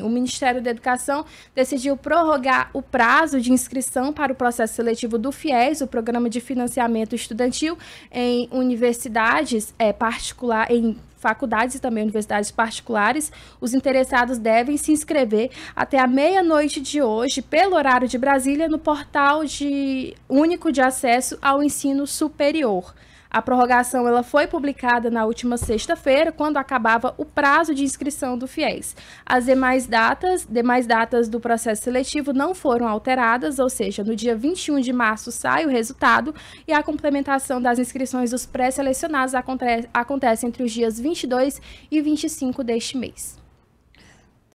o Ministério da Educação decidiu prorrogar o prazo de inscrição para o processo seletivo do FIES, o Programa de Financiamento Estudantil, em universidades é, particular, em faculdades e também universidades particulares. Os interessados devem se inscrever até a meia-noite de hoje, pelo horário de Brasília, no portal de único de acesso ao ensino superior. A prorrogação ela foi publicada na última sexta-feira, quando acabava o prazo de inscrição do FIES. As demais datas, demais datas do processo seletivo não foram alteradas, ou seja, no dia 21 de março sai o resultado e a complementação das inscrições dos pré-selecionados acontece, acontece entre os dias 22 e 25 deste mês.